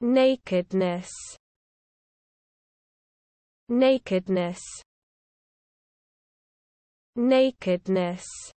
Nakedness Nakedness Nakedness